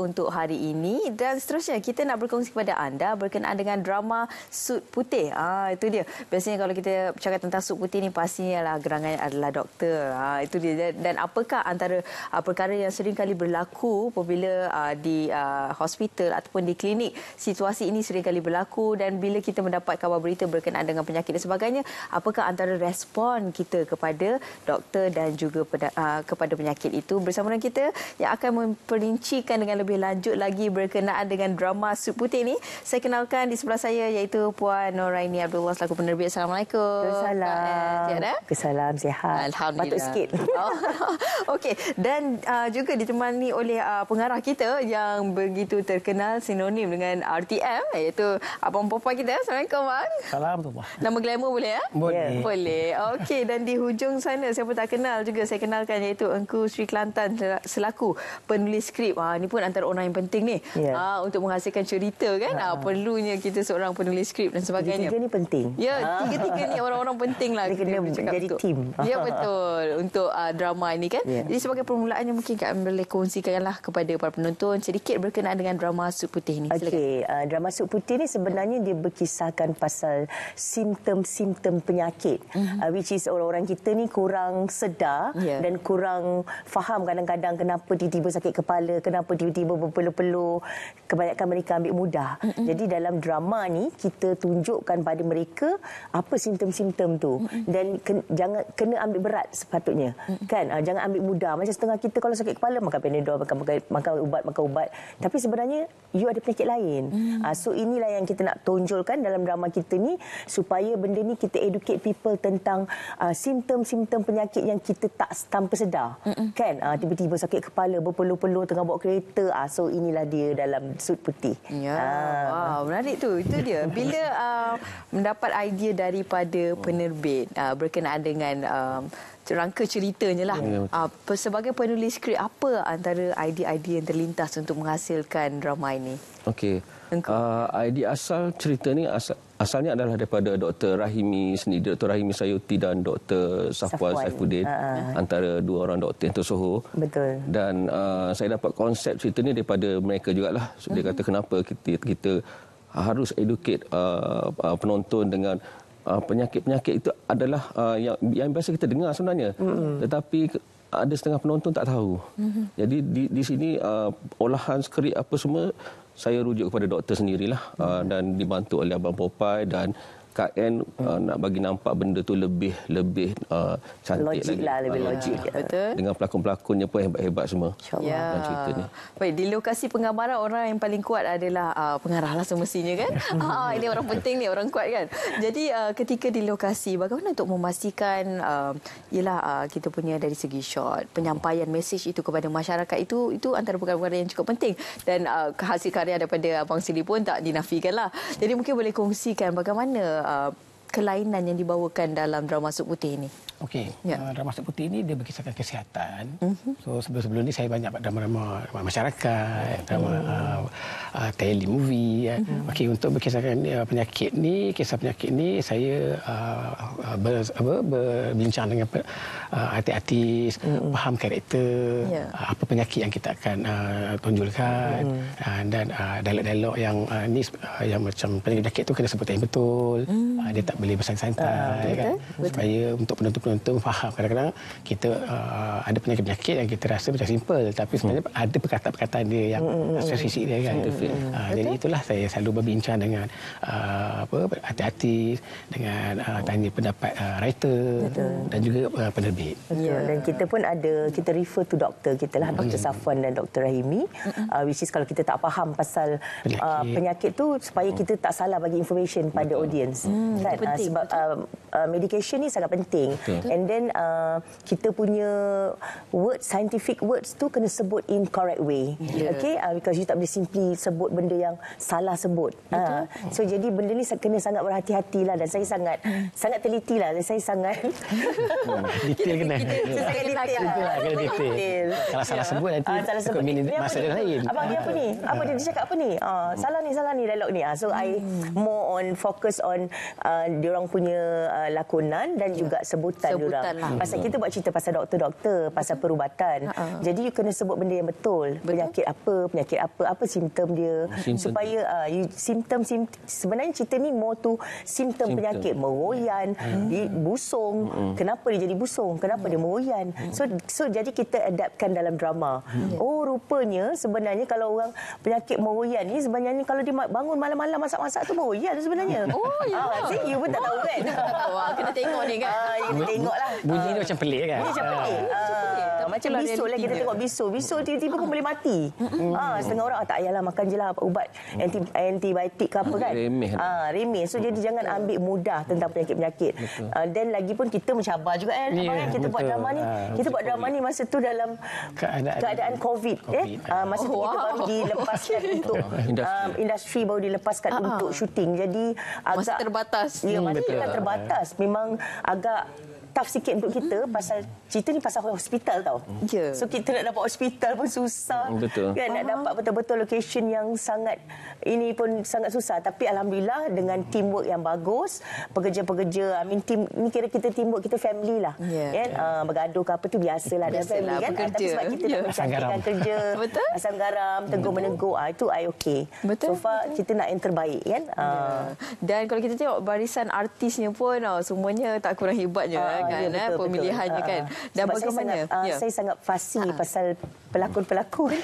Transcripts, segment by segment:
untuk hari ini dan seterusnya kita nak berkongsi kepada anda berkenaan dengan drama Sud Putih. ha, itu dia. Biasanya kalau kita cakap tentang Sud Putih ini pastinya lah gerangannya adalah doktor. Ha, itu dia. Dan apakah antara uh, perkara yang sering kali berlaku apabila uh, di uh, hospital ataupun di klinik situasi ini sering kali berlaku dan bila kita mendapat kabar berita berkenaan dengan penyakit dan sebagainya, apakah antara respon kita kepada doktor dan juga peda- uh, kepada penyakit itu bersama dengan kita yang akan memperincikan dengan lebih lanjut lagi berkenaan dengan drama Sup Putih ni, saya kenalkan di sebelah saya iaitu Puan Noraini Abdullah selaku penerbit. Assalamualaikum. Assalamualaikum. Sihat eh? Assalamualaikum. Sihat. Alhamdulillah. Batuk sikit. Oh. Okey. Dan uh, juga ditemani oleh uh, pengarah kita yang begitu terkenal sinonim dengan RTM iaitu Abang Popa kita. Assalamualaikum, Bang. Assalamualaikum. Nama glamour boleh eh? ya? Boleh. Boleh. Okey. Dan di hujung sana siapa tak kenal juga saya kenalkan iaitu Engku Sri Kelantan selaku penulis skrip. Ha, ah, ni pun pun antara orang yang penting ni ya. uh, untuk menghasilkan cerita kan uh, perlunya kita seorang penulis skrip dan sebagainya tiga ni penting ya ha. tiga-tiga ni orang-orang penting lah kita kena jadi tim ya betul untuk uh, drama ini kan ya. jadi sebagai permulaannya mungkin Kak boleh kongsikanlah kepada para penonton sedikit berkenaan dengan drama Sup Putih ni Okey, uh, drama Sup Putih ni sebenarnya dia berkisahkan pasal simptom-simptom penyakit uh-huh. uh, which is orang-orang kita ni kurang sedar ya. dan kurang faham kadang-kadang kenapa tiba-tiba sakit kepala kenapa tiba tiba-tiba berpeluh-peluh. Kebanyakan mereka ambil mudah. Mm -mm. Jadi dalam drama ni kita tunjukkan pada mereka apa simptom-simptom tu. Mm -mm. Dan ke jangan kena ambil berat sepatutnya. Mm -mm. kan? Ha, jangan ambil mudah. Macam setengah kita kalau sakit kepala makan panadol, makan, makan, makan ubat, makan ubat. Tapi sebenarnya you ada penyakit lain. Mm -hmm. ha, so inilah yang kita nak tunjulkan dalam drama kita ni. Supaya benda ni kita educate people tentang ah, simptom-simptom penyakit yang kita tak tanpa sedar. Mm -mm. kan? Tiba-tiba ha, sakit kepala, berpeluh-peluh tengah bawa kereta kita ah, so inilah dia dalam sud putih. Ya. Ah. Wow, menarik tu. Itu dia. Bila uh, mendapat idea daripada penerbit uh, berkenaan dengan uh, rangka ceritanya lah. Ya, ah, sebagai penulis skrip, apa antara idea-idea yang terlintas untuk menghasilkan drama ini? Okey. Uh, idea asal cerita ni asal, asalnya adalah daripada Dr. Rahimi sendiri, Dr. Rahimi Sayuti dan Dr. Safwan Saifuddin uh-huh. antara dua orang doktor yang tersohor. Betul. Dan uh, saya dapat konsep cerita ni daripada mereka jugalah. So, dia uh-huh. kata kenapa kita, kita harus educate uh, penonton dengan Uh, penyakit-penyakit itu adalah uh, yang yang biasa kita dengar sebenarnya. Mm-hmm. Tetapi ada setengah penonton tak tahu. Mm-hmm. Jadi di di sini uh, olahan skrip apa semua saya rujuk kepada doktor sendirilah uh, mm-hmm. uh, dan dibantu oleh abang Popai dan KKN hmm. uh, nak bagi nampak benda tu lebih lebih uh, cantik logik lagi. Lah, lebih uh, logik. Ya. Betul. Dengan pelakon-pelakonnya pun hebat-hebat semua. InsyaAllah. Ya. Baik, di lokasi penggambaran orang yang paling kuat adalah uh, pengarah lah semestinya kan? Ah, ah, ini orang penting ni, orang kuat kan? Jadi uh, ketika di lokasi, bagaimana untuk memastikan uh, ialah uh, kita punya dari segi shot, penyampaian mesej itu kepada masyarakat itu itu antara perkara-perkara yang cukup penting. Dan uh, hasil karya daripada Abang Sili pun tak dinafikan lah. Jadi mungkin boleh kongsikan bagaimana uh, kelainan yang dibawakan dalam drama Sub Putih ini? Okey. Yeah. Uh, drama Masak Putih ini dia berkisahkan kesihatan. Mm-hmm. So sebelum-sebelum ini saya banyak drama-drama drama masyarakat, mm-hmm. drama uh, uh, telly movie. Mm-hmm. Ya. Okey untuk berkisahkan uh, penyakit ni, kisah penyakit ni saya uh, uh ber, berbincang dengan uh, artis-artis, mm-hmm. faham karakter, yeah. uh, apa penyakit yang kita akan uh, tunjulkan mm-hmm. uh, dan uh, dialog-dialog yang uh, ni uh, yang macam penyakit itu kena sebut yang betul. Mm-hmm. Uh, dia tak boleh bersantai-santai uh, kan. Eh? Supaya untuk penonton penonton faham. Kadang-kadang kita uh, ada penyakit-penyakit yang kita rasa macam simple tapi sebenarnya hmm. ada perkataan-perkataan dia yang hmm. hmm, hmm. sisi dia kan. Hmm. Uh, Jadi itulah saya selalu berbincang dengan uh, apa hati-hati dengan uh, tanya pendapat uh, writer Betul. dan juga uh, penerbit. Ya dan kita pun ada kita refer to doktor kita lah Dr. Hmm. Safwan dan Dr. Rahimi uh, which is kalau kita tak faham pasal uh, penyakit, uh, penyakit tu supaya hmm. kita tak salah bagi information pada audience hmm, kan ah, penting, uh, sebab um, uh, medication ni sangat penting Betul. Yeah. And then uh, kita punya word scientific words tu kena sebut in correct way. Yeah. Okay, uh, because you tak boleh simply sebut benda yang salah sebut. Uh, so jadi benda ni kena sangat berhati-hati lah dan saya sangat sangat teliti lah dan saya sangat hmm. detail kena. Saya lah. Kalau salah ya. sebut nanti uh, salah sebut. Ini, masalah lain. Apa dia apa ni? Hmm. Apa dia, cakap apa ni? Uh, salah ni salah ni dialog ni. Uh, so hmm. I more on focus on uh, orang punya uh, lakonan dan yeah. juga sebutan sebutan, sebutan lah. Pasal kita buat cerita pasal doktor-doktor, pasal perubatan. Ha -ha. Jadi you kena sebut benda yang betul. betul. Penyakit apa, penyakit apa, apa simptom dia. Simptom supaya uh, you, simptom, simptom sebenarnya cerita ni more to simptom, simptom. penyakit. Meroyan, ha hmm. -ha. busung. Ha Kenapa dia jadi busung? Kenapa ha dia meroyan? Hmm. So, so jadi kita adaptkan dalam drama. Ha Oh rupanya sebenarnya kalau orang penyakit meroyan ni sebenarnya kalau dia bangun malam-malam masak-masak tu meroyan sebenarnya. Oh ya. Yeah. Uh, see you pun tak tahu kan. tengok ni kan. Ha, uh, tengoklah. Bunyi uh, dia macam pelik kan. Bunyi macam pelik. Uh, macam Itulah bisul lah kita dia. tengok bisul. Bisul tiba-tiba pun ah. boleh mati. Ha, setengah orang ah, tak payahlah makan je lah ubat anti antibiotik ke apa kan. Remeh. Ha, remeh. So jadi jangan ambil mudah tentang penyakit-penyakit. Dan lagi pun kita mencabar juga Eh, Yeah, ya, kita betul. buat drama ni. Kita buat drama ni masa tu dalam keadaan, keadaan COVID. COVID. Eh? Ha, masa tu kita wow. baru dilepaskan untuk um, industri baru dilepaskan uh untuk syuting. Jadi agak... Masa terbatas. Ya, masa hmm, terbatas. Memang agak tough sikit untuk kita pasal cerita ni pasal hospital tau. Yeah. So kita nak dapat hospital pun susah. Mm, betul. Kan nak dapat betul-betul location yang sangat ini pun sangat susah tapi alhamdulillah dengan teamwork yang bagus, pekerja-pekerja, I mean ni kira kita teamwork kita family lah. Yeah. Kan yeah. Ya. Uh, bergaduh ke apa tu biasalah dalam family lah, kan. Ah, bekerja. Tapi sebab kita yeah. nak mencantikkan kerja. Betul. Asam garam, tegur hmm. menegur ah itu I okay. Betul. So far Betul. kita nak yang terbaik kan. Yeah. Ya. Dan kalau kita tengok barisan artisnya pun oh, semuanya tak kurang hebatnya uh, kan, yeah, ya, betul, pemilihannya betul. Ah, kan. Uh, dan Sebab bagaimana? Saya sangat, ah, ya. saya sangat fasi ah. ha. pasal pelakon-pelakon.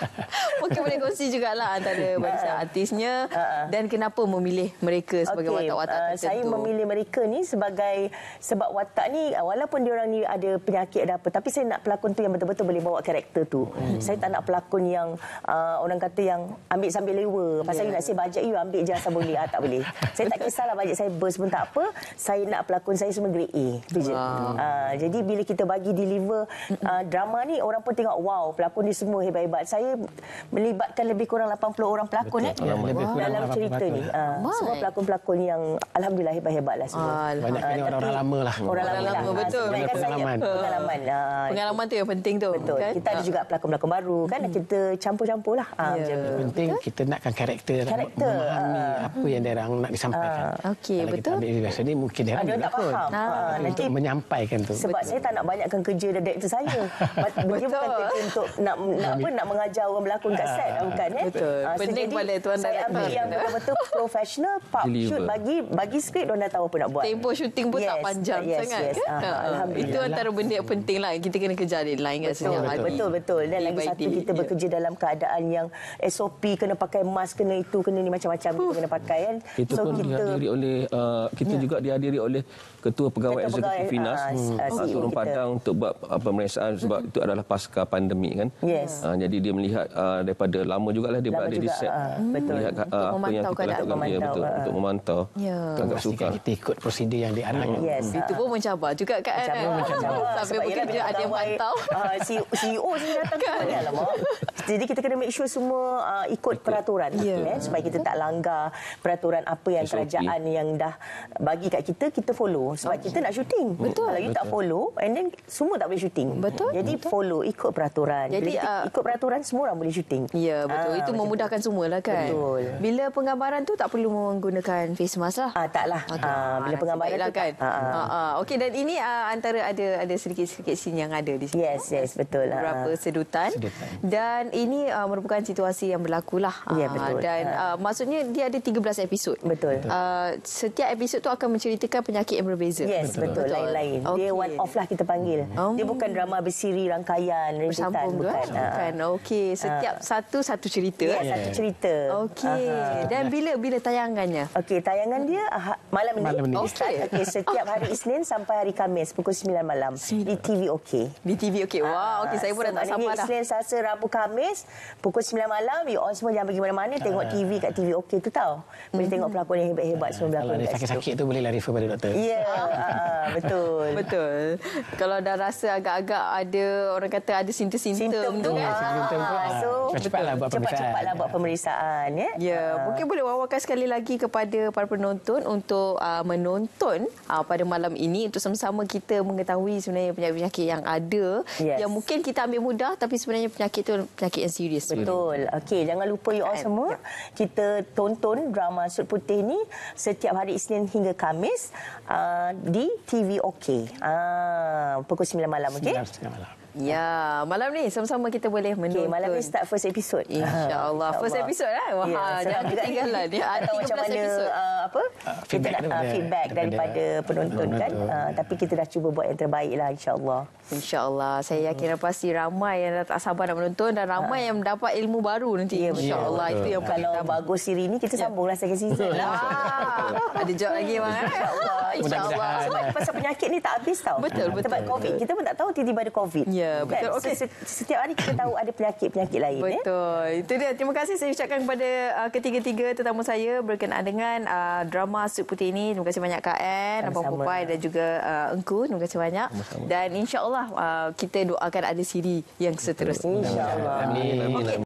Mungkin boleh kongsi juga lah antara ha. artisnya ha. dan kenapa memilih mereka sebagai okay. watak-watak tertentu. Saya memilih mereka ni sebagai sebab watak ni walaupun dia orang ni ada penyakit ada apa tapi saya nak pelakon tu yang betul-betul boleh bawa karakter tu. Hmm. Saya tak nak pelakon yang uh, orang kata yang ambil sambil lewa. Pasal yeah. nak saya bajet you ambil je asal boleh. Ah, tak boleh. Saya tak kisahlah bajet saya burst pun tak apa. Saya nak pelakon saya semua grade A. Wow. Uh, jadi bila kita kita bagi deliver uh, drama ni orang pun tengok wow pelakon ni semua hebat-hebat. Saya melibatkan lebih kurang 80 orang pelakon eh ya, dalam cerita ni. Uh, semua pelakon-pelakon yang alhamdulillah hebat hebat lah semua. Banyak uh, orang-orang lama lah. Orang-orang lama lah. betul. Saya, pengalaman. Pengalaman. Uh, pengalaman tu yang penting tu. Betul. Kan? Kita ada juga pelakon-pelakon baru kan hmm. kita campur-campurlah. Uh, yeah. Yang penting betul? kita nakkan karakter, karakter. memahami apa yang dia nak disampaikan. Okey betul. Kita biasa ni mungkin dia tak faham. Uh, nanti menyampaikan tu. Sebab betul. saya tak nak banyakkan kerja dan director saya. Dia bukan director untuk nak, nak apa nak mengajar orang berlakon kat ah, set bukan eh. Betul. Uh, so balik tuan saya ambil yang betul-betul professional pak shoot bagi bagi skrip dia tahu apa nak buat. Tempo shooting pun yes. tak panjang yes, sangat. Yes. Uh, uh, itu antara benda yang penting lah kita kena kejar lain kan sebenarnya. Betul betul. betul. Dan lagi satu kita yeah. bekerja dalam keadaan yang SOP kena pakai mask kena itu kena ni macam-macam kita kena pakai kan. Itu so pun kita dihadiri oleh uh, kita yeah. juga dihadiri oleh ketua pegawai, ketua pegawai eksekutif Finas uh, uh, uh, uh, uh, datang yeah. untuk buat uh, pemeriksaan sebab mm-hmm. itu adalah pasca pandemi kan. Yes. Uh, jadi dia melihat uh, daripada lama juga lah dia lama berada juga, di set. Uh, betul. Melihat, uh, untuk apa yang kita keadaan lakukan dia ya, betul. Uh. Untuk memantau. Ya. Yeah. Pastikan kita ikut prosedur yang diarahkan. Yes. Hmm. Itu pun mencabar juga kan. Mencabar, Sampai mungkin dia ada yang mantau. CEO sini e datang kan. Alamak. Jadi kita kena make sure semua ikut peraturan. Ya. Ya, supaya kita tak langgar peraturan apa yang kerajaan yang dah bagi kat kita, kita follow. Sebab kita nak shooting Betul. lagi kita tak follow, and then kan semua tak boleh syuting. Betul. Jadi betul. follow ikut peraturan. Jadi uh, ikut peraturan semua orang boleh syuting. Ya, betul. Uh, Itu memudahkan semua lah kan. Betul. Bila penggambaran tu tak perlu menggunakan face mask lah. Ah uh, taklah. Okay. Uh, bila ah, penggambaran tu kan. Ha ah. Uh, uh. Okey dan ini uh, antara ada ada sedikit-sedikit scene yang ada di sini. Yes, yes, betul. Uh. Berapa sedutan. sedutan. Dan ini uh, merupakan situasi yang berlakulah. Ya, yeah, betul. Uh, dan uh. Uh, maksudnya dia ada 13 episod. Betul. Uh, setiap episod tu akan menceritakan penyakit yang berbeza. Yes, betul. Lain-lain. Okay. Dia one off lah kita panggil. Oh. Dia bukan drama bersiri rangkaian rebutan bukan. Ke? Bukan. bukan. Ah, ah. Okey, setiap uh. satu satu cerita. Ya, satu ya. cerita. Okey. Dan bila bila tayangannya? Okey, tayangan dia uh, malam ini. Malam Okey, okay, setiap hari Isnin sampai hari Khamis pukul 9 malam di TV OK. Di TV OK. Wow, uh, okey saya pun dah tak sabar dah. Isnin, Selasa, Rabu, Khamis pukul 9 malam you all semua jangan pergi mana-mana tengok TV kat TV OK tu tau. Boleh hmm tengok mhm. pelakon yang hebat-hebat semua berlakon. sakit-sakit tu boleh lah refer pada doktor. Ya, yeah, uh, betul. betul kalau dah rasa agak-agak ada orang kata ada sintesintem tu kan. Sintem. Ah, sintem tu. So, cepatlah buat pemeriksaan. Cepat-cepatlah buat pemeriksaan ya. Ya, uh. mungkin boleh wawakan sekali lagi kepada para penonton untuk uh, menonton uh, pada malam ini untuk sama-sama kita mengetahui sebenarnya penyakit-penyakit yang ada yes. yang mungkin kita ambil mudah tapi sebenarnya penyakit tu penyakit yang serius. Betul. Okey, jangan lupa you all kan? semua ya. kita tonton drama Sud Putih ni setiap hari Isnin hingga Khamis uh, ah, di TV OK. Ah uh. Uh, pukul 9 malam, okey? 9, 9 malam. Ya, malam ni sama-sama kita boleh menonton. Okay, malam ni start first episode. InsyaAllah. Insya first episode, lah. Wah, ya, jangan ketinggalan. Ada 13 episode. Uh, apa uh, kita nak daripada, ah, feedback daripada, daripada penonton kan uh, tapi kita dah cuba buat yang terbaik lah insyaallah insyaallah saya hmm. yakin hmm. pasti ramai yang tak sabar nak menonton dan ramai uh. yang dapat ilmu baru nanti yeah, ya, insyaallah yeah, itu yang kalau paling bagus siri ni kita ya. sambunglah yeah. second season lah ada job lagi bang eh? insyaallah sebab pasal penyakit ni tak habis tau betul betul sebab covid kita pun tak tahu tiba-tiba ada covid ya kan? betul setiap hari kita tahu ada penyakit-penyakit lain ya. betul itu dia terima kasih saya ucapkan kepada ketiga-tiga tetamu saya berkenaan dengan uh, Uh, drama Sweet Putih ini. Terima kasih banyak Kak Anne, Abang Popai dan juga uh, Engku. Terima kasih banyak. Sama-sama. Dan insya-Allah uh, kita doakan ada siri yang seterusnya. Insya-Allah. Amin. Amin. Okay.